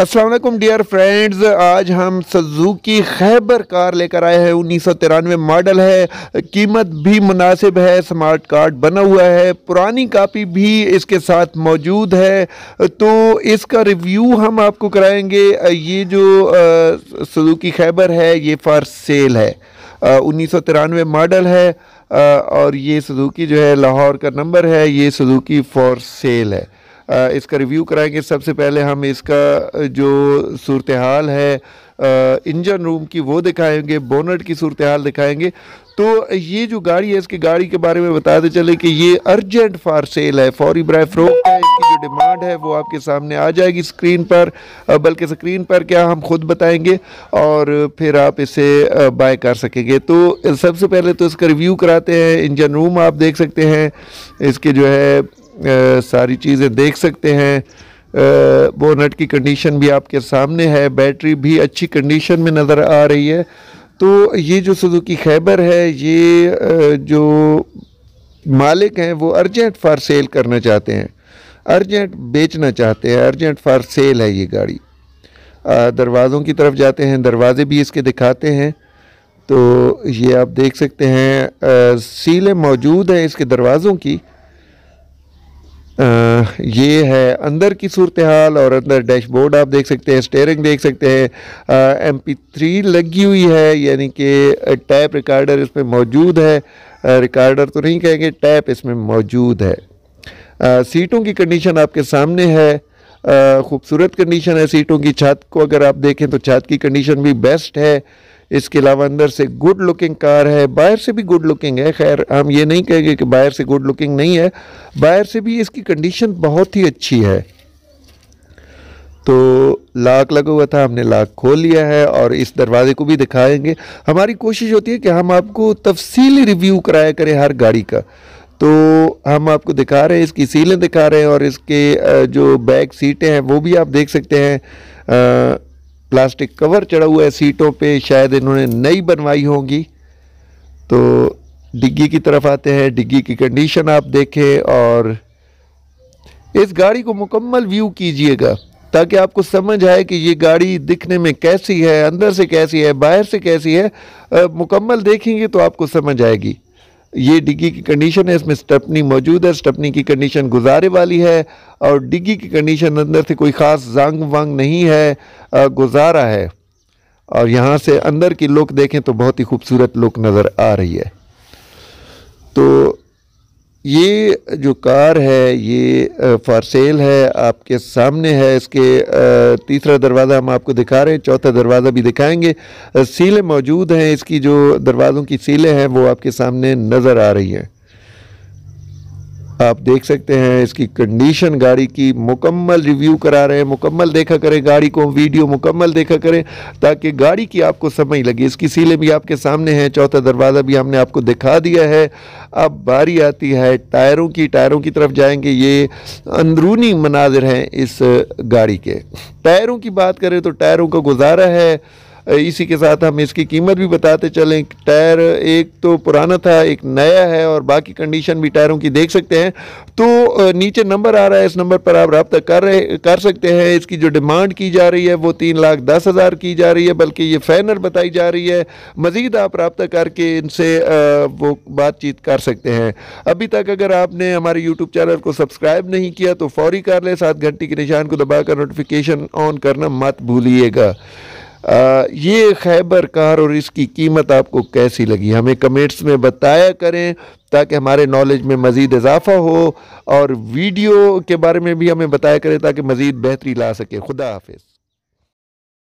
Aslam dear friends आज हम Suzuki Khyber car लेकर आए हैं उन्नीस सौ तिरानवे मॉडल है कीमत भी मुनासिब है स्मार्ट कार्ड बना हुआ है पुरानी कापी भी इसके साथ मौजूद है तो इसका रिव्यू हम आपको कराएंगे ये जो सजुकी खैबर है ये फॉर सेल है उन्नीस सौ तिरानवे मॉडल है आ, और ये सजुकी जो है लाहौर का नंबर है ये सजुकी फॉर सेल है इसका रिव्यू कराएंगे सबसे पहले हम इसका जो सूरत हाल है इंजन रूम की वो दिखाएंगे बोनट की सूरत हाल दिखाएंगे तो ये जो गाड़ी है इसकी गाड़ी के बारे में बताते चले कि ये अर्जेंट फार सेल है फॉरी ब्राइफ्रो डिमांड है वो आपके सामने आ जाएगी स्क्रीन पर बल्कि स्क्रीन पर क्या हम खुद बताएंगे और फिर आप इसे बाय कर सकेंगे तो सबसे पहले तो इसका रिव्यू कराते हैं इंजन रूम आप देख सकते हैं इसके जो है सारी चीज़ें देख सकते हैं बोनट की कंडीशन भी आपके सामने है बैटरी भी अच्छी कंडीशन में नज़र आ रही है तो ये जो सुजुकी खैबर है ये जो मालिक हैं वो अर्जेंट फार सेल करना चाहते हैं अर्जेंट बेचना चाहते हैं अर्जेंट फॉर सेल है ये गाड़ी दरवाज़ों की तरफ जाते हैं दरवाज़े भी इसके दिखाते हैं तो ये आप देख सकते हैं सीलें मौजूद हैं इसके दरवाज़ों की आ, ये है अंदर की सूरत हाल और अंदर डैशबोर्ड आप देख सकते हैं स्टेयरिंग देख सकते हैं एम पी थ्री लगी हुई है यानी कि टैप रिकॉर्डर इसमें मौजूद है रिकॉर्डर तो नहीं कहेंगे टैप इसमें मौजूद है सीटों की कंडीशन आपके सामने है खूबसूरत कंडीशन है सीटों की छत को अगर आप देखें तो छत की कंडीशन भी बेस्ट है इसके अलावा अंदर से गुड लुकिंग कार है बाहर से भी गुड लुकिंग है खैर हम ये नहीं कहेंगे कि बाहर से गुड लुकिंग नहीं है बाहर से भी इसकी कंडीशन बहुत ही अच्छी है तो लाख लगा हुआ था हमने लाख खोल लिया है और इस दरवाज़े को भी दिखाएंगे हमारी कोशिश होती है कि हम आपको तफसीली रिव्यू कराया करें हर गाड़ी का तो हम आपको दिखा रहे हैं इसकी सीलें दिखा रहे हैं और इसके जो बैक सीटें हैं वो भी आप देख सकते हैं आ, प्लास्टिक कवर चढ़ा हुआ है सीटों पे शायद इन्होंने नई बनवाई होंगी तो डिग्गी की तरफ आते हैं डिग्गी की कंडीशन आप देखें और इस गाड़ी को मुकम्मल व्यू कीजिएगा ताकि आपको समझ आए कि ये गाड़ी दिखने में कैसी है अंदर से कैसी है बाहर से कैसी है मुकम्मल देखेंगे तो आपको समझ आएगी ये डिग्गी की कंडीशन है इसमें स्टपनी मौजूद है स्टपनी की कंडीशन गुजारे वाली है और डिग्गी की कंडीशन अंदर से कोई ख़ास जंग वंग नहीं है गुजारा है और यहाँ से अंदर की लुक देखें तो बहुत ही खूबसूरत लुक नज़र आ रही है तो ये जो कार है ये फॉर सेल है आपके सामने है इसके तीसरा दरवाज़ा हम आपको दिखा रहे हैं चौथा दरवाज़ा भी दिखाएंगे सीलें मौजूद हैं इसकी जो दरवाज़ों की सीलें हैं वो आपके सामने नज़र आ रही हैं आप देख सकते हैं इसकी कंडीशन गाड़ी की मुकम्मल रिव्यू करा रहे हैं मुकम्मल देखा करें गाड़ी को वीडियो मुकम्मल देखा करें ताकि गाड़ी की आपको समझ लगे इसकी सीलें भी आपके सामने हैं चौथा दरवाज़ा भी हमने आपको दिखा दिया है अब बारी आती है टायरों की टायरों की तरफ जाएंगे ये अंदरूनी मनाजिर हैं इस गाड़ी के टायरों की बात करें तो टायरों का गुजारा है इसी के साथ हम इसकी कीमत भी बताते चलें टायर एक तो पुराना था एक नया है और बाकी कंडीशन भी टायरों की देख सकते हैं तो नीचे नंबर आ रहा है इस नंबर पर आप रब्ता कर रहे कर सकते हैं इसकी जो डिमांड की जा रही है वो तीन लाख दस हज़ार की जा रही है बल्कि ये फैनर बताई जा रही है मज़ीद आप रबता करके इनसे वो बातचीत कर सकते हैं अभी तक अगर आपने हमारे यूट्यूब चैनल को सब्सक्राइब नहीं किया तो फौरी कर लें सात घंटे के निशान को दबाकर नोटिफिकेशन ऑन करना मत भूलिएगा ये खैबर कार और इसकी कीमत आपको कैसी लगी हमें कमेंट्स में बताया करें ताकि हमारे नॉलेज में मज़ीद इजाफा हो और वीडियो के बारे में भी हमें बताया करें ताकि मज़ीद बेहतरी ला सकें खुदा हाफिज़